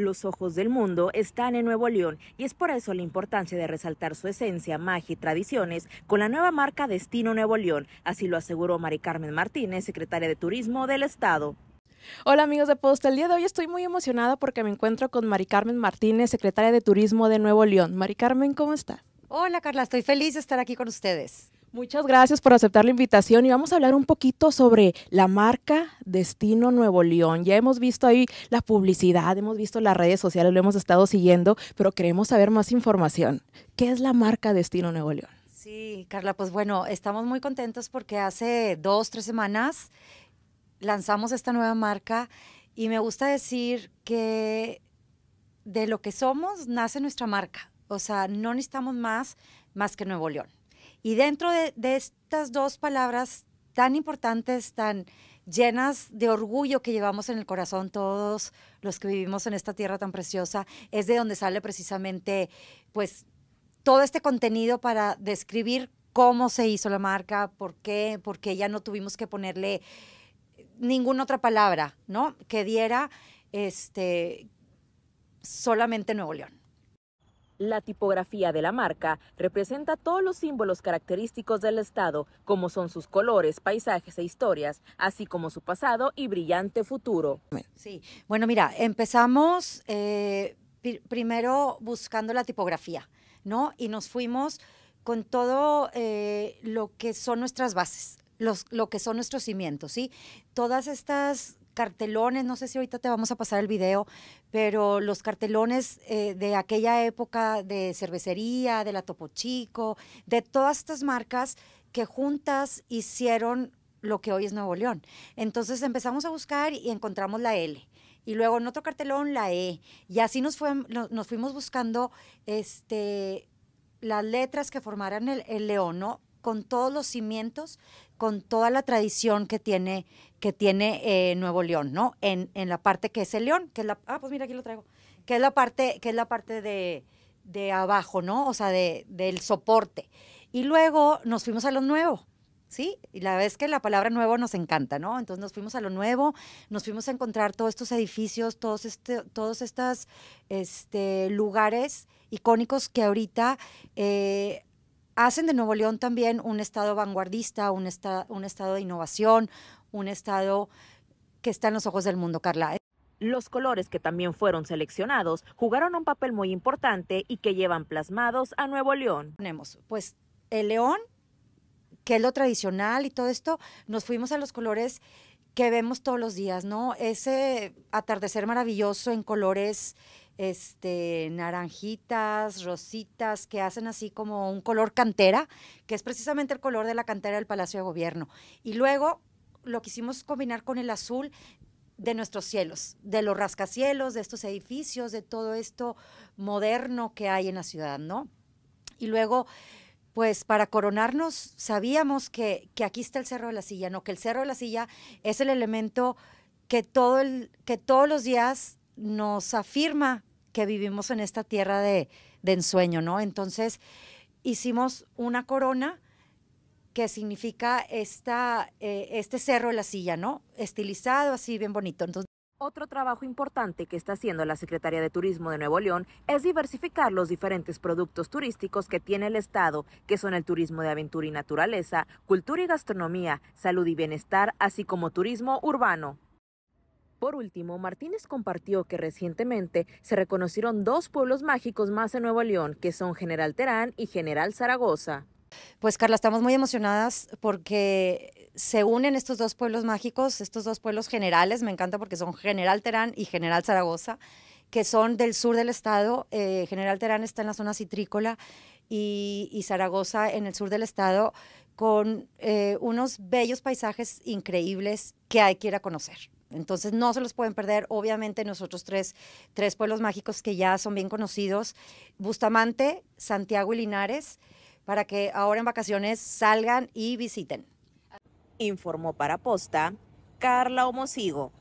Los ojos del mundo están en Nuevo León y es por eso la importancia de resaltar su esencia, magia y tradiciones con la nueva marca Destino Nuevo León, así lo aseguró Mari Carmen Martínez, secretaria de Turismo del Estado. Hola amigos de Post, el día de hoy estoy muy emocionada porque me encuentro con Mari Carmen Martínez, secretaria de Turismo de Nuevo León. Mari Carmen, ¿cómo está? Hola Carla, estoy feliz de estar aquí con ustedes. Muchas gracias por aceptar la invitación y vamos a hablar un poquito sobre la marca Destino Nuevo León. Ya hemos visto ahí la publicidad, hemos visto las redes sociales, lo hemos estado siguiendo, pero queremos saber más información. ¿Qué es la marca Destino Nuevo León? Sí, Carla, pues bueno, estamos muy contentos porque hace dos, tres semanas lanzamos esta nueva marca y me gusta decir que de lo que somos nace nuestra marca. O sea, no necesitamos más más que Nuevo León. Y dentro de, estas dos palabras tan importantes, tan llenas de orgullo que llevamos en el corazón todos los que vivimos en esta tierra tan preciosa, es de donde sale precisamente pues todo este contenido para describir cómo se hizo la marca, por qué, porque ya no tuvimos que ponerle ninguna otra palabra, ¿no? Que diera este solamente Nuevo León. La tipografía de la marca representa todos los símbolos característicos del Estado, como son sus colores, paisajes e historias, así como su pasado y brillante futuro. Sí, bueno, mira, empezamos eh, primero buscando la tipografía, ¿no? Y nos fuimos con todo eh, lo que son nuestras bases, los, lo que son nuestros cimientos, ¿sí? Todas estas cartelones, no sé si ahorita te vamos a pasar el video, pero los cartelones eh, de aquella época de cervecería, de la Topo Chico, de todas estas marcas que juntas hicieron lo que hoy es Nuevo León. Entonces empezamos a buscar y encontramos la L. Y luego en otro cartelón la E. Y así nos, nos fuimos buscando este, las letras que formaran el, el león, ¿no? con todos los cimientos, con toda la tradición que tiene, que tiene eh, Nuevo León, ¿no? En, en, la parte que es el León, que es la, ah, pues mira, aquí lo traigo, que es la parte, que es la parte de, abajo, ¿no? O sea, del soporte. Y luego nos fuimos a lo nuevo, ¿sí? Y la vez es que la palabra nuevo nos encanta, ¿no? Entonces nos fuimos a lo nuevo, nos fuimos a encontrar todos estos edificios, todos, este, todos estos este, lugares icónicos que ahorita... Eh, hacen de Nuevo León también un estado vanguardista, un, un estado de innovación, un estado que está en los ojos del mundo, Carla. Los colores que también fueron seleccionados jugaron un papel muy importante y que llevan plasmados a Nuevo León. Tenemos, pues, el león, que es lo tradicional y todo esto, nos fuimos a los colores que vemos todos los días, ¿no? Ese atardecer maravilloso en colores este, naranjitas, rositas, que hacen así como un color cantera, que es precisamente el color de la cantera del Palacio de Gobierno. Y luego lo quisimos combinar con el azul de nuestros cielos, de los rascacielos, de estos edificios, de todo esto moderno que hay en la ciudad, ¿no? Y luego, pues para coronarnos, sabíamos que, aquí está el Cerro de la Silla, ¿no? Que el Cerro de la Silla es el elemento que, todo el, que todos los días nos afirma que vivimos en esta tierra de, ensueño, ¿no? Entonces hicimos una corona que significa esta, eh, este cerro de la silla, ¿no? Estilizado, así bien bonito. Entonces, otro trabajo importante que está haciendo la Secretaría de Turismo de Nuevo León es diversificar los diferentes productos turísticos que tiene el Estado, que son el turismo de aventura y naturaleza, cultura y gastronomía, salud y bienestar, así como turismo urbano. Por último, Martínez compartió que recientemente se reconocieron dos pueblos mágicos más en Nuevo León, que son General Terán y General Zaragoza. Pues Carla, estamos muy emocionadas porque se unen estos dos pueblos mágicos, estos dos pueblos generales, me encanta porque son General Terán y General Zaragoza, que son del sur del estado. Eh, General Terán está en la zona citrícola y, Zaragoza en el sur del estado, con eh, unos bellos paisajes increíbles que hay que ir a conocer. Entonces no se los pueden perder, obviamente nosotros tres, tres pueblos mágicos que ya son bien conocidos, Bustamante, Santiago y Linares, para que ahora en vacaciones salgan y visiten. Informó para Posta Carla Homosigo.